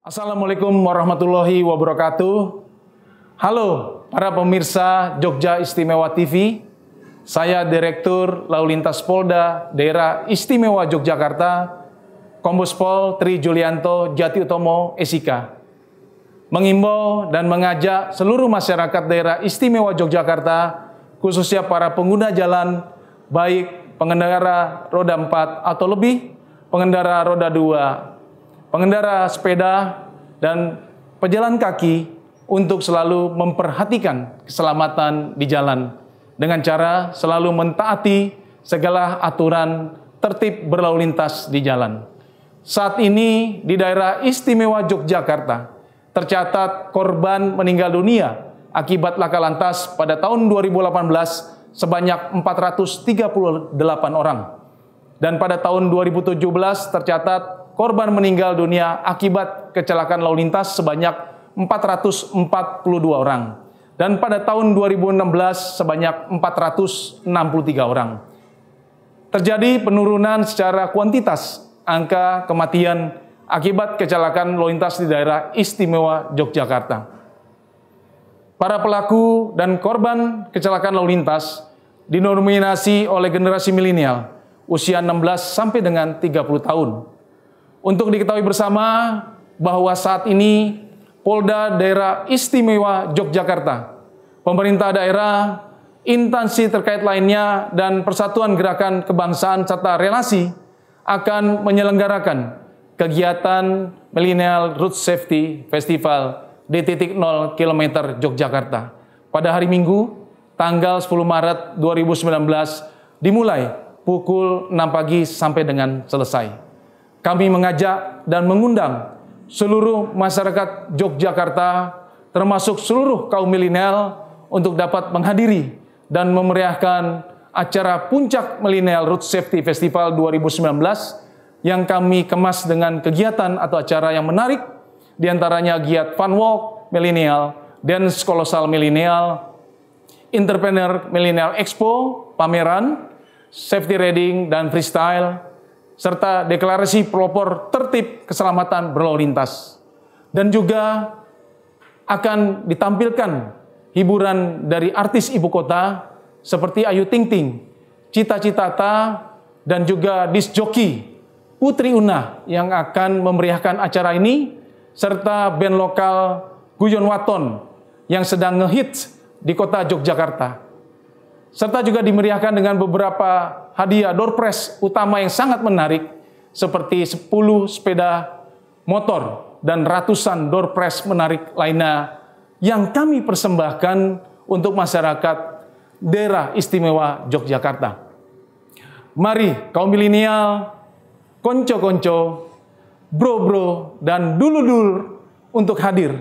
Assalamualaikum warahmatullahi wabarakatuh. Halo para pemirsa Jogja Istimewa TV. Saya Direktur Lalu Lintas Polda Daerah Istimewa Yogyakarta, Kombes Pol Tri Julianto Jati Utomo Esika. Mengimbau dan mengajak seluruh masyarakat daerah istimewa Yogyakarta, khususnya para pengguna jalan, baik pengendara roda 4 atau lebih, pengendara roda 2 pengendara sepeda, dan pejalan kaki untuk selalu memperhatikan keselamatan di jalan dengan cara selalu mentaati segala aturan tertib berlalu lintas di jalan. Saat ini di daerah istimewa Yogyakarta tercatat korban meninggal dunia akibat laka lantas pada tahun 2018 sebanyak 438 orang. Dan pada tahun 2017 tercatat korban meninggal dunia akibat kecelakaan lalu lintas sebanyak 442 orang dan pada tahun 2016 sebanyak 463 orang. Terjadi penurunan secara kuantitas angka kematian akibat kecelakaan lalu lintas di daerah istimewa Yogyakarta. Para pelaku dan korban kecelakaan lalu lintas dinominasi oleh generasi milenial usia 16 sampai dengan 30 tahun. Untuk diketahui bersama bahwa saat ini Polda Daerah Istimewa Yogyakarta, pemerintah daerah, instansi terkait lainnya, dan Persatuan Gerakan Kebangsaan serta Relasi akan menyelenggarakan kegiatan Millennial Road Safety Festival di titik 0 km Yogyakarta pada hari Minggu tanggal 10 Maret 2019 dimulai pukul 6 pagi sampai dengan selesai kami mengajak dan mengundang seluruh masyarakat Yogyakarta, termasuk seluruh kaum milenial, untuk dapat menghadiri dan memeriahkan acara Puncak milenial Road Safety Festival 2019 yang kami kemas dengan kegiatan atau acara yang menarik, diantaranya giat fun walk milenial, dance kolosal milenial, entrepreneur milenial expo, pameran, safety Reading dan freestyle, serta deklarasi pelopor tertib keselamatan berlalu lintas. Dan juga akan ditampilkan hiburan dari artis ibu kota seperti Ayu Ting Ting, Cita Citata, dan juga disjoki Putri Una yang akan memeriahkan acara ini, serta band lokal Guyon Waton yang sedang ngehits di kota Yogyakarta serta juga dimeriahkan dengan beberapa hadiah doorpress utama yang sangat menarik seperti 10 sepeda motor dan ratusan doorpress menarik lainnya yang kami persembahkan untuk masyarakat daerah istimewa Yogyakarta. Mari kaum milenial, konco-konco, bro-bro, dan dulu dulur untuk hadir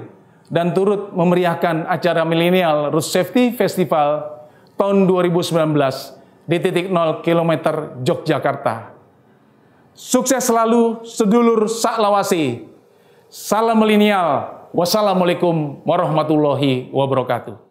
dan turut memeriahkan acara milenial road Safety Festival tahun 2019 di titik 0 km Yogyakarta. Sukses selalu sedulur saklawasi. Salam milenial. Wassalamualaikum warahmatullahi wabarakatuh.